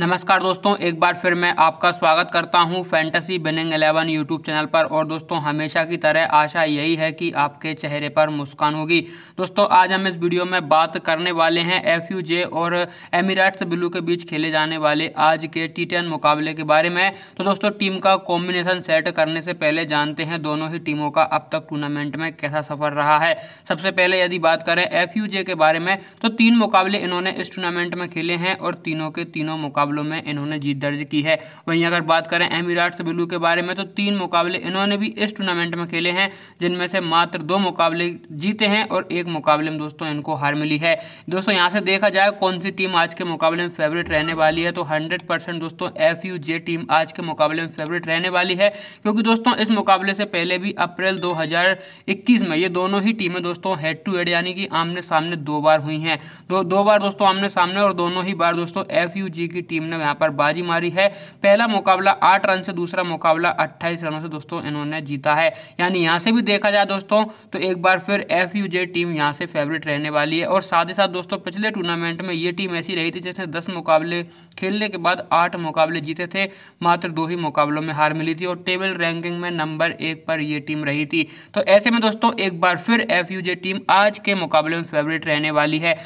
नमस्कार दोस्तों एक बार फिर मैं आपका स्वागत करता हूं fantasy winning eleven YouTube channel पर और दोस्तों हमेशा की तरह आशा यही है कि आपके चेहरे पर मुस्कान होगी दोस्तों आज हम इस वीडियो में बात करने वाले हैं एफ यू जे और एमिरेट्स ब्लू के बीच खेले जाने वाले आज के टी टेन मुकाबले के बारे में तो दोस्तों टीम का कॉम्बिनेशन सेट करने से पहले जानते हैं दोनों ही टीमों का अब तक टूर्नामेंट में कैसा सफर रहा है सबसे पहले यदि बात करें एफ यू जे के बारे में तो तीन मुकाबले इन्होंने इस टूर्नामेंट में खेले हैं और तीनों के तीनों मुकाबले मुकाबलों में इन्होंने जीत दर्ज की है वहीं अगर बात करें एमिराट्स ब्लू के बारे में तो तीन मुकाबले इन्होंने भी इस टूर्नामेंट में खेले हैं जिनमें से मात्र दो मुकाबले जीते हैं और एक मुकाबले में दोस्तों इनको हार मिली है दोस्तों यहाँ से देखा जाए कौन सी टीम आज के मुकाबले में फेवरेट रहने वाली है तो हंड्रेड दोस्तों एफ टीम आज के मुकाबले में फेवरेट रहने वाली है क्योंकि दोस्तों इस मुकाबले से पहले भी अप्रैल दो में ये दोनों ही टीमें दोस्तों हेड टू हेड यानी कि आमने सामने दो बार हुई हैं दो दो बार दोस्तों आमने सामने और दोनों ही बार दोस्तों एफ की टीम टीम ने यहाँ पर बाजी मारी है पहला मुकाबला आठ रन से दूसरा मुकाबला अट्ठाईस रनों से दोस्तों इन्होंने जीता है यानी यहाँ से भी देखा जाए दोस्तों तो एक बार फिर एफ यू जे टीम यहाँ से फेवरेट रहने वाली है और साथ ही साथ दोस्तों पिछले टूर्नामेंट में ये टीम ऐसी रही थी जिसने दस मुकाबले खेलने के बाद आठ मुकाबले जीते थे मात्र दो ही मुकाबलों में हार मिली थी और टेबल रैंकिंग में नंबर एक पर यह टीम रही थी तो ऐसे में दोस्तों एक बार फिर एफ टीम आज के मुकाबले में फेवरेट रहने वाली है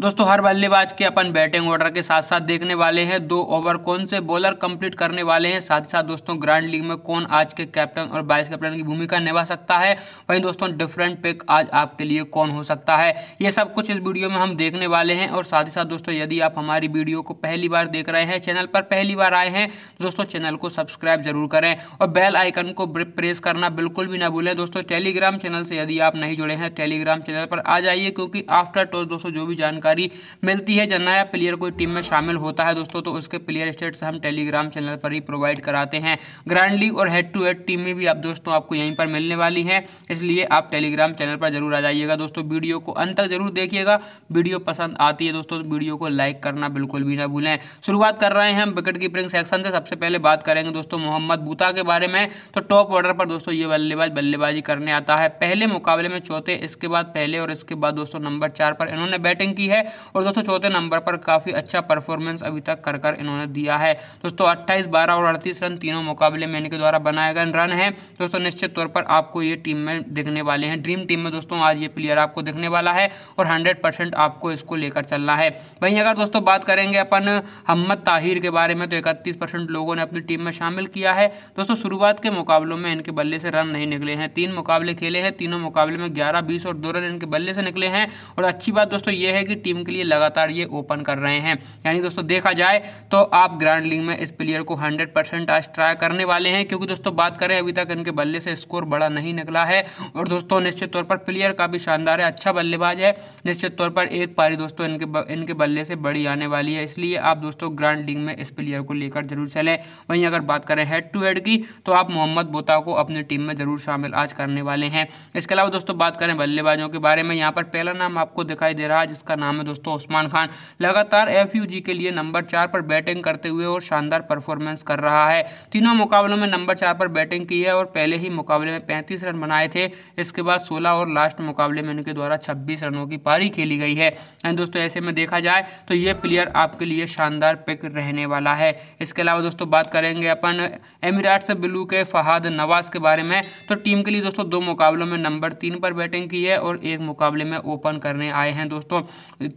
दोस्तों हर बल्लेबाज के अपन बैटिंग ऑर्डर के साथ साथ देखने वाले हैं दो ओवर कौन से बॉलर कंप्लीट करने वाले हैं साथ ही साथ दोस्तों ग्रैंड लीग में कौन आज के कैप्टन और वाइस कैप्टन की भूमिका निभा सकता है वहीं दोस्तों डिफरेंट पिक आज आपके लिए कौन हो सकता है ये सब कुछ इस वीडियो में हम देखने वाले हैं और साथ ही साथ दोस्तों यदि आप हमारी वीडियो को पहली बार देख रहे हैं चैनल पर पहली बार आए हैं दोस्तों चैनल को सब्सक्राइब जरूर करें और बेल आइकन को प्रेस करना बिल्कुल भी ना भूलें दोस्तों टेलीग्राम चैनल से यदि आप नहीं जुड़े हैं टेलीग्राम चैनल पर आ जाइए क्योंकि आफ्टर टॉस दोस्तों जो भी जानकारी जानकारी मिलती है जब नया प्लेयर कोई टीम में शामिल होता है दोस्तों तो उसके प्लेयर स्टेट्स हम टेलीग्राम चैनल पर ही प्रोवाइड कराते हैं ग्रैंड लीग और हेड टू हेड टीमें भी आप दोस्तों आपको यहीं पर मिलने वाली हैं इसलिए आप टेलीग्राम चैनल पर जरूर आ जाइएगा दोस्तों वीडियो को अंत तक जरूर देखिएगा वीडियो पसंद आती है दोस्तों तो वीडियो को लाइक करना बिल्कुल भी ना भूलें शुरुआत कर रहे हैं हम विकेट कीपरिंग सेक्शन से सबसे पहले बात करेंगे दोस्तों मोहम्मद बूता के बारे में तो टॉप ऑर्डर पर दोस्तों ये बल्लेबाज बल्लेबाजी करने आता है पहले मुकाबले में चौथे इसके बाद पहले और इसके बाद दोस्तों नंबर चार पर इन्होंने बैटिंग की है और दोस्तों चौथे नंबर पर काफ़ी अच्छा परफॉर्मेंस अभी तक कर कर इन्होंने दिया है दोस्तों अट्ठाईस बारह और अड़तीस रन तीनों मुकाबले में इनके द्वारा बनाए गए रन है दोस्तों निश्चित तौर पर आपको ये टीम में दिखने वाले हैं ड्रीम टीम में दोस्तों आज ये प्लेयर आपको दिखने वाला है और हंड्रेड आपको इसको लेकर चलना है वहीं अगर दोस्तों बात करेंगे अपन हम्मद ताहिर के बारे में तो इकतीस लोगों ने अपनी टीम में शामिल किया है दोस्तों शुरुआत के मुकाबलों में इनके बल्ले से रन नहीं निकले हैं तीन मुकाबले खेले हैं तीनों मुकाबले में ग्यारह बीस और दो रन इनके बल्ले से निकले हैं और अच्छी बात दोस्तों ये है कि टीम के लिए लगातार ये ओपन कर रहे हैं यानी दोस्तों देखा जाए तो आप ग्रैंड लीग में इस प्लेयर को हंड्रेड परसेंट आज ट्राई करने वाले हैं क्योंकि दोस्तों बात करें अभी तक इनके बल्ले से स्कोर बड़ा नहीं निकला है और दोस्तों निश्चित तौर पर प्लेयर काफ़ी शानदार है अच्छा बल्लेबाज है निश्चित तौर पर एक पारी दोस्तों इनके इनके बल्ले से बड़ी आने वाली है इसलिए आप दोस्तों ग्रांड लीग में इस प्लेयर को लेकर जरूर चलें वहीं अगर बात करें हेड टू हेड की तो आप मोहम्मद बोता को अपनी टीम में जरूर शामिल आज करने वाले हैं इसके अलावा दोस्तों बात करें बल्लेबाजों के बारे में यहाँ पर पहला नाम आपको दिखाई दे रहा है जिसका नाम नाम है दोस्तों उस्मान खान लगातार एफ के लिए नंबर चार पर बैटिंग करते हुए और शानदार परफॉर्मेंस कर रहा है तीनों मुकाबलों में नंबर चार पर बैटिंग की है और पहले ही मुकाबले में पैंतीस रन बनाए थे इसके बाद सोलह और लास्ट मुकाबले में इनके द्वारा छब्बीस रनों की पारी खेली गई है एंड दोस्तों ऐसे में देखा जाए तो ये प्लेयर आपके लिए शानदार पिक रहने वाला है इसके अलावा दोस्तों बात करेंगे अपन एमिराट्स ब्लू के फहाद नवाज के बारे में तो टीम के लिए दोस्तों दो मुकाबलों में नंबर तीन पर बैटिंग की है और एक मुकाबले में ओपन करने आए हैं दोस्तों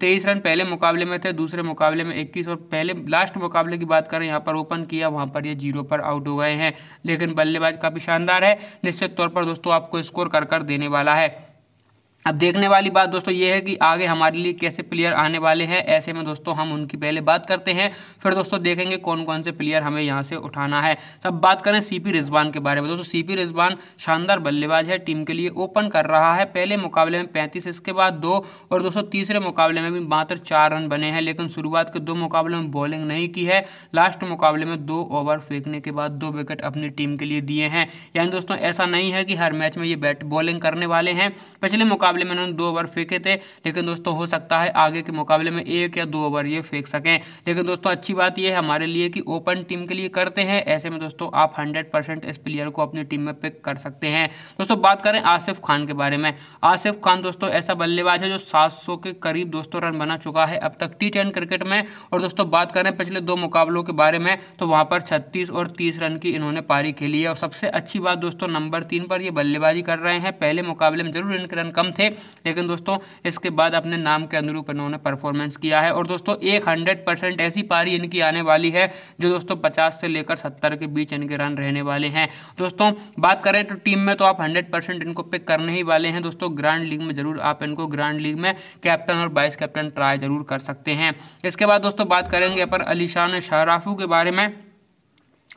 तेईस रन पहले मुकाबले में थे दूसरे मुकाबले में इक्कीस और पहले लास्ट मुकाबले की बात करें यहाँ पर ओपन किया वहाँ पर ये जीरो पर आउट हो गए हैं लेकिन बल्लेबाज काफ़ी शानदार है निश्चित तौर पर दोस्तों आपको स्कोर कर कर देने वाला है अब देखने वाली बात दोस्तों ये है कि आगे हमारे लिए कैसे प्लेयर आने वाले हैं ऐसे में दोस्तों हम उनकी पहले बात करते हैं फिर दोस्तों देखेंगे कौन कौन से प्लेयर हमें यहाँ से उठाना है सब बात करें सीपी रिजवान के बारे में दोस्तों सीपी रिजवान शानदार बल्लेबाज है टीम के लिए ओपन कर रहा है पहले मुकाबले में पैंतीस इसके बाद दो और दोस्तों तीसरे मुकाबले में भी मात्र चार रन बने हैं लेकिन शुरुआत के दो मुकाबले में बॉलिंग नहीं की है लास्ट मुकाबले में दो ओवर फेंकने के बाद दो विकेट अपनी टीम के लिए दिए हैं यानी दोस्तों ऐसा नहीं है कि हर मैच में ये बैट बॉलिंग करने वाले हैं पिछले मुकाबले मुकाबले में उन्होंने दो ओवर फेंके थे लेकिन दोस्तों हो सकता है आगे के मुकाबले में एक या दो ओवर ये फेंक सकें लेकिन दोस्तों अच्छी बात यह है हमारे लिए कि ओपन टीम के लिए करते हैं ऐसे में दोस्तों आप हंड्रेड परसेंट इस प्लेयर को अपनी टीम में पिक कर सकते हैं दोस्तों बात करें आसिफ खान के बारे में आसिफ खान दोस्तों ऐसा बल्लेबाज है जो सात के करीब दोस्तों रन बना चुका है अब तक टी क्रिकेट में और दोस्तों बात करें पिछले दो मुकाबलों के बारे में तो वहां पर छत्तीस और तीस रन की इन्होंने पारी खेली है और सबसे अच्छी बात दोस्तों नंबर तीन पर ये बल्लेबाजी कर रहे हैं पहले मुकाबले में जरूर इनके रन कम थे थे लेकिन दोस्तों इसके बाद अपने नाम के अनुरूप इन्होंने परफॉर्मेंस किया है और दोस्तों एक हंड्रेड परसेंट ऐसी पारी इनकी आने वाली है जो दोस्तों पचास से लेकर सत्तर के बीच इनके रन रहने वाले हैं दोस्तों बात करें तो टीम में तो आप हंड्रेड इनको पिक करने ही वाले हैं दोस्तों ग्रांड लीग में जरूर आप इनको ग्रांड लीग में कैप्टन और वाइस कैप्टन ट्राई जरूर कर सकते हैं इसके बाद दोस्तों बात करेंगे अपन अलीशान शाहराफू के बारे में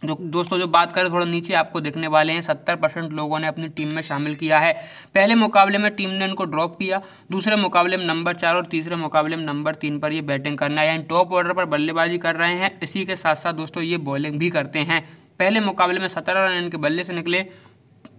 जो दोस्तों जो बात करें थोड़ा नीचे आपको देखने वाले हैं सत्तर परसेंट लोगों ने अपनी टीम में शामिल किया है पहले मुकाबले में टीम ने इनको ड्रॉप किया दूसरे मुकाबले में नंबर चार और तीसरे मुकाबले में नंबर तीन पर ये बैटिंग करना है टॉप ऑर्डर पर बल्लेबाजी कर रहे हैं इसी के साथ साथ दोस्तों ये बॉलिंग भी करते हैं पहले मुकाबले में सत्रह रन इनके बल्ले से निकले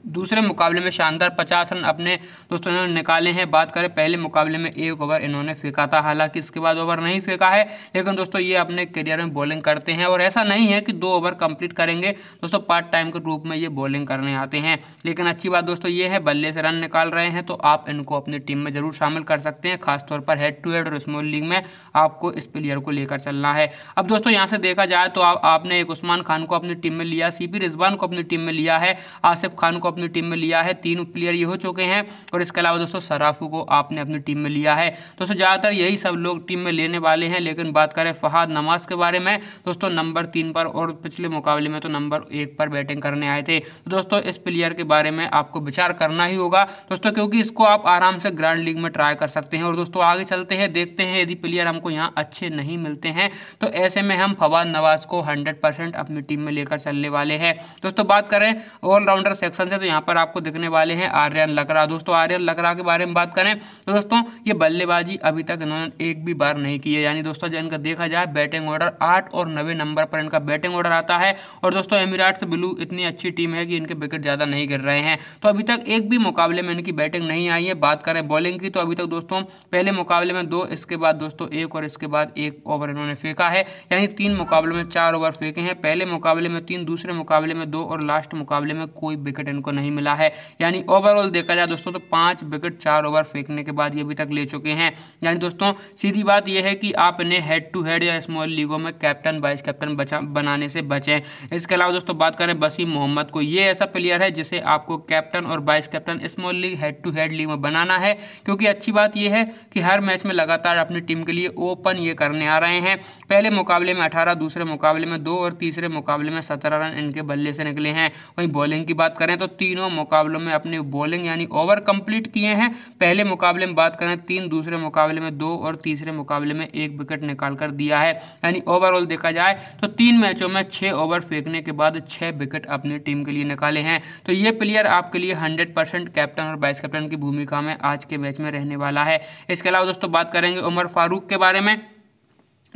दूसरे मुकाबले में शानदार पचास रन अपने दोस्तों इन्होंने निकाले हैं बात करें पहले मुकाबले में एक ओवर इन्होंने फेंका था हालांकि इसके बाद ओवर नहीं फेंका है लेकिन दोस्तों ये अपने करियर में बॉलिंग करते हैं और ऐसा नहीं है कि दो ओवर कंप्लीट करेंगे दोस्तों पार्ट टाइम के रूप में ये बॉलिंग करने आते हैं लेकिन अच्छी बात दोस्तों ये है बल्ले से रन निकाल रहे हैं तो आप इनको अपनी टीम में जरूर शामिल कर सकते हैं खासतौर पर हेड टू हेड और स्मॉल लीग में आपको इस प्लेयर को लेकर चलना है अब दोस्तों यहाँ से देखा जाए तो आपने एक उस्मान खान को अपनी टीम में लिया सी रिजवान को अपनी टीम में लिया है आसिफ खान को अपनी टीम में लिया है तीन प्लेयर ये हो चुके हैं और इसके अलावा दोस्तों सराफू को आपने अपनी टीम में लिया है दोस्तों ज़्यादातर यही सब लोग टीम में लेने वाले हैं लेकिन बात करें फहाद नमाज के बारे में दोस्तों नंबर तीन पर और पिछले मुकाबले में तो नंबर एक पर बैटिंग करने आए थे तो दोस्तों इस प्लेयर के बारे में आपको विचार करना ही होगा दोस्तों क्योंकि इसको आप आराम से ग्रांड लीग में ट्राई कर सकते हैं और दोस्तों आगे चलते हैं देखते हैं यदि प्लेयर हमको यहाँ अच्छे नहीं मिलते हैं तो ऐसे में हम फवाद नवाज को हंड्रेड अपनी टीम में लेकर चलने वाले हैं दोस्तों बात करें ऑलराउंडर सेक्शन से तो यहाँ पर आपको दिखने वाले हैं आर्यन लकरा दोस्तों आर्यन लकरा के बारे में बात करें तो दोस्तों ये बल्लेबाजी अभी तक इन्होंने एक भी बार नहीं की है यानी दोस्तों जब इनका देखा जाए बैटिंग ऑर्डर आठ और नवे नंबर पर इनका बैटिंग ऑर्डर आता है और दोस्तों एमिराट्स ब्लू इतनी अच्छी टीम है कि इनके विकेट ज़्यादा नहीं गिर रहे हैं तो अभी तक एक भी मुकाबले में इनकी बैटिंग नहीं आई है बात करें बॉलिंग की तो अभी तक दोस्तों पहले मुकाबले में दो इसके बाद दोस्तों एक और इसके बाद एक ओवर इन्होंने फेंका है यानी तीन मुकाबले में चार ओवर फेंके हैं पहले मुकाबले में तीन दूसरे मुकाबले में दो और लास्ट मुकाबले में कोई विकेट इनको को नहीं मिला है यानी ओवरऑल देखा जाए दोस्तों तो पाँच विकेट चार ओवर फेंकने के बाद ये अभी तक ले चुके हैं यानी दोस्तों सीधी बात यह है कि आपने हेड टू हेड या स्मॉल लीगों में कैप्टन वाइस कैप्टन बनाने से बचें इसके अलावा दोस्तों बात करें बसी मोहम्मद को ये ऐसा प्लेयर है जिसे आपको कैप्टन और vice captain small league head to head league में बनाना है क्योंकि अच्छी बात यह है कि हर मैच में लगातार अपनी टीम के लिए ओपन ये करने आ रहे हैं पहले मुकाबले में अठारह दूसरे मुकाबले में दो और तीसरे मुकाबले में सत्रह रन इनके बल्ले से निकले हैं वहीं बॉलिंग की बात करें तो तीनों मुकाबलों में अपनी बॉलिंग यानी ओवर कंप्लीट किए हैं पहले मुकाबले में बात करें तीन दूसरे मुकाबले में दो और तीसरे मुकाबले में एक विकेट निकाल कर दिया है यानी ओवरऑल देखा जाए तो तीन मैचों में छः ओवर फेंकने के बाद छः विकेट अपनी टीम के लिए निकाले हैं तो ये प्लेयर आपके लिए हंड्रेड कैप्टन और वाइस कैप्टन की भूमिका में आज के मैच में रहने वाला है इसके अलावा दोस्तों बात करेंगे उमर फारूक के बारे में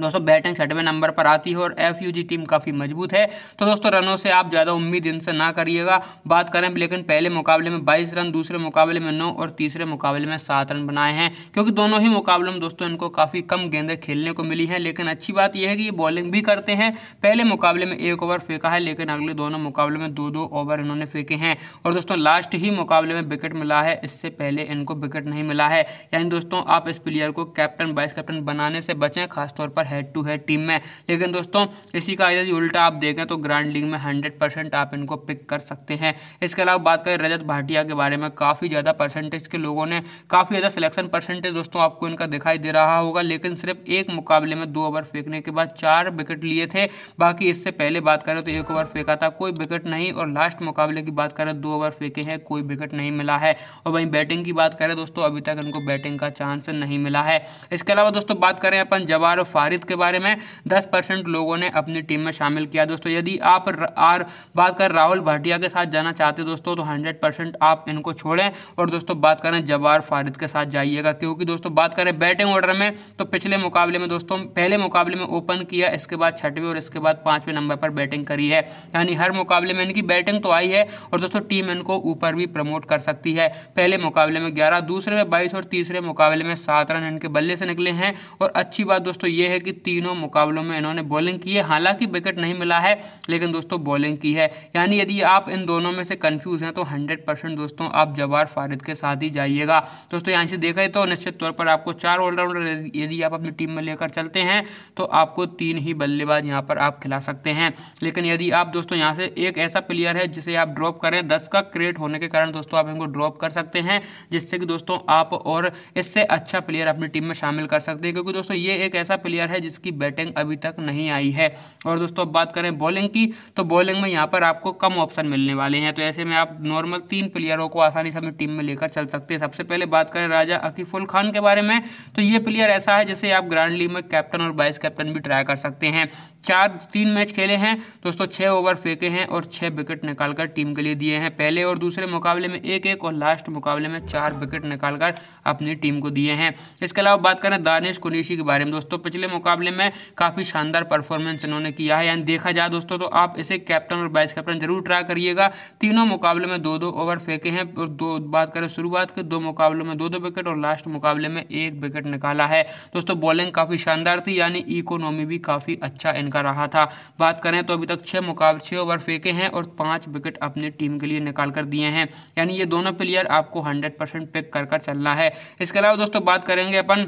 दोस्तों बैटिंग छठवें नंबर पर आती है और एफ टीम काफ़ी मजबूत है तो दोस्तों रनों से आप ज़्यादा उम्मीद इनसे ना करिएगा बात करें लेकिन पहले मुकाबले में 22 रन दूसरे मुकाबले में 9 और तीसरे मुकाबले में सात रन बनाए हैं क्योंकि दोनों ही मुकाबलों में दोस्तों इनको काफ़ी कम गेंदें खेलने को मिली हैं लेकिन अच्छी बात यह है कि ये बॉलिंग भी करते हैं पहले मुकाबले में एक ओवर फेंका है लेकिन अगले दोनों मुकाबले में दो दो ओवर इन्होंने फेंके हैं और दोस्तों लास्ट ही मुकाबले में विकेट मिला है इससे पहले इनको विकेट नहीं मिला है यानी दोस्तों आप इस प्लेयर को कैप्टन वाइस कैप्टन बनाने से बचें खासतौर पर पर हेड टू हेड टीम में लेकिन दोस्तों इसी का यदि उल्टा आप देखें तो ग्रैंड लीग में हंड्रेड आप इनको पिक कर सकते हैं इसके अलावा बात करें रजत भाटिया के बारे में काफ़ी ज़्यादा परसेंटेज के लोगों ने काफ़ी ज़्यादा सिलेक्शन परसेंटेज दोस्तों आपको इनका दिखाई दे रहा होगा लेकिन सिर्फ एक मुकाबले में दो ओवर फेंकने के बाद चार विकेट लिए थे बाकी इससे पहले बात करें तो एक ओवर फेंका था कोई विकेट नहीं और लास्ट मुकाबले की बात करें दो ओवर फेंके हैं कोई विकेट नहीं मिला है और वहीं बैटिंग की बात करें दोस्तों अभी तक इनको बैटिंग का चांस नहीं मिला है इसके अलावा दोस्तों बात करें अपन जवाहर और आधारित के बारे में दस परसेंट लोगों ने अपनी टीम में शामिल किया दोस्तों यदि आप आर बात कर राहुल भाटिया के साथ जाना चाहते दोस्तों तो हंड्रेड परसेंट आप इनको छोड़ें और दोस्तों बात करें जवाहर फारिद के साथ जाइएगा क्योंकि दोस्तों बात करें बैटिंग ऑर्डर में तो पिछले मुकाबले में दोस्तों पहले मुकाबले में ओपन किया इसके बाद छठवें और इसके बाद पाँचवें नंबर पर बैटिंग करी है यानी हर मुकाबले में इनकी बैटिंग तो आई है और दोस्तों टीम इनको ऊपर भी प्रमोट कर सकती है पहले मुकाबले में ग्यारह दूसरे में बाईस और तीसरे मुकाबले में सात रन इनके बल्ले से निकले हैं और अच्छी बात दोस्तों ये है कि तीनों मुकाबलों में इन्होंने बॉलिंग की है हालांकि विकेट नहीं मिला है लेकिन दोस्तों बॉलिंग की है यानी यदि आप इन दोनों में से कन्फ्यूज हैं तो हंड्रेड परसेंट दोस्तों आप जवाहर फारिद के साथ ही जाइएगा दोस्तों यहाँ से देखा तो निश्चित तौर पर आपको चार ऑलराउंडर यदि आप अपनी टीम में लेकर चलते हैं तो आपको तीन ही बल्लेबाज यहाँ पर आप खिला सकते हैं लेकिन यदि आप दोस्तों यहाँ से एक ऐसा प्लेयर है जिसे आप ड्रॉप करें दस का क्रिएट होने के कारण दोस्तों आप इनको ड्रॉप कर सकते हैं जिससे कि दोस्तों आप और इससे अच्छा प्लेयर अपनी टीम में शामिल कर सकते हैं क्योंकि दोस्तों ये एक ऐसा प्लेयर है जिसकी बैटिंग अभी तक नहीं आई है और दोस्तों अब बात करें बॉलिंग की तो बॉलिंग में यहाँ पर आपको कम ऑप्शन मिलने वाले हैं तो ऐसे में आप नॉर्मल तीन प्लेयरों को आसानी से अपनी टीम में लेकर चल सकते हैं सबसे पहले बात करें राजा अकीफुल खान के बारे में तो ये प्लेयर ऐसा है जिसे आप ग्रांड लीग में कैप्टन और वाइस कैप्टन भी ट्राई कर सकते हैं चार तीन मैच खेले हैं दोस्तों छः ओवर फेंके हैं और छः विकेट निकालकर टीम के लिए दिए हैं पहले और दूसरे मुकाबले में एक एक और लास्ट मुकाबले में चार विकेट निकालकर अपनी टीम को दिए हैं इसके अलावा बात करें दानिश कुनीशी के बारे में दोस्तों पिछले मुकाबले में काफ़ी शानदार परफॉर्मेंस इन्होंने किया है यानी देखा जाए दोस्तों तो आप इसे कैप्टन और वाइस कैप्टन जरूर ट्राई करिएगा तीनों मुकाबले में दो दो ओवर फेंके हैं और दो बात करें शुरुआत के दो मुकाबलों में दो दो विकेट और लास्ट मुकाबले में एक विकेट निकाला है दोस्तों बॉलिंग काफ़ी शानदार थी यानी इकोनॉमी भी काफ़ी अच्छा इनका का रहा था बात करें तो अभी तक छः मुकाबले छः ओवर फेंके हैं और पाँच विकेट अपनी टीम के लिए निकाल कर दिए हैं यानी ये दोनों प्लेयर आपको हंड्रेड परसेंट पिक कर कर चलना है इसके अलावा दोस्तों बात करेंगे अपन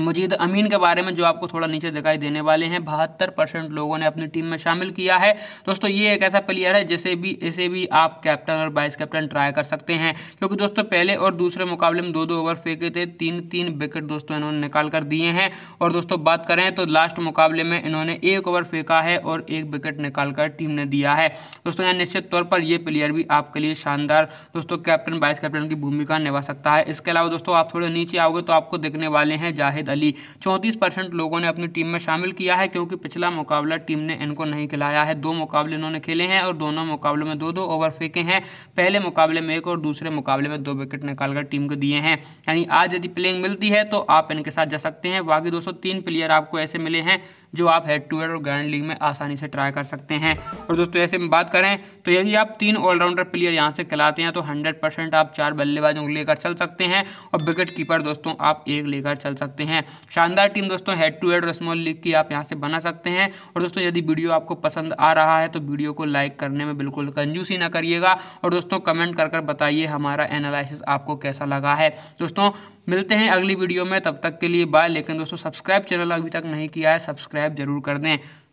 मुजीद अमीन के बारे में जो आपको थोड़ा नीचे दिखाई देने वाले हैं बहत्तर परसेंट लोगों ने अपनी टीम में शामिल किया है दोस्तों ये एक ऐसा प्लेयर है जिसे भी इसे भी आप कैप्टन और वाइस कैप्टन ट्राई कर सकते हैं क्योंकि दोस्तों पहले और दूसरे मुकाबले में दो दो ओवर फेंके थे तीन तीन विकेट दोस्तों इन्होंने निकाल कर दिए हैं और दोस्तों बात करें तो लास्ट मुकाबले में इन्होंने एक ओवर फेंका है और एक विकेट निकाल कर टीम ने दिया है दोस्तों यहाँ निश्चित तौर पर यह प्लेयर भी आपके लिए शानदार दोस्तों कैप्टन वाइस कैप्टन की भूमिका निभा सकता है इसके अलावा दोस्तों आप थोड़े नीचे आओगे तो आपको देखने वाले हैं जाहिद जावेद अली चौंतीस परसेंट लोगों ने अपनी टीम में शामिल किया है क्योंकि पिछला मुकाबला टीम ने इनको नहीं खिलाया है दो मुकाबले इन्होंने खेले हैं और दोनों मुकाबलों में दो दो ओवर फेंके हैं पहले मुकाबले में एक और दूसरे मुकाबले में दो विकेट निकालकर टीम को दिए हैं यानी आज यदि प्लेइंग मिलती है तो आप इनके साथ जा सकते हैं बाकी दो प्लेयर आपको ऐसे मिले हैं जो आप हेड टू हेड और ग्रैंड लीग में आसानी से ट्राई कर सकते हैं और दोस्तों ऐसे में बात करें तो यदि आप तीन ऑलराउंडर प्लेयर यहाँ से खिलाते हैं तो हंड्रेड आप चार बल्लेबाजों को लेकर चल सकते हैं और विकेट कीपर दोस्तों आप एक लेकर चल सकते हैं शानदार टीम दोस्तों हेड टू हेड और स्मॉल लीग की आप यहाँ से बना सकते हैं और दोस्तों यदि वीडियो आपको पसंद आ रहा है तो वीडियो को लाइक करने में बिल्कुल कंजूसी ना करिएगा और दोस्तों कमेंट कर कर बताइए हमारा एनालिसिस आपको कैसा लगा है दोस्तों मिलते हैं अगली वीडियो में तब तक के लिए बाय लेकिन दोस्तों सब्सक्राइब चैनल अभी तक नहीं किया है सब्सक्राइब जरूर कर दें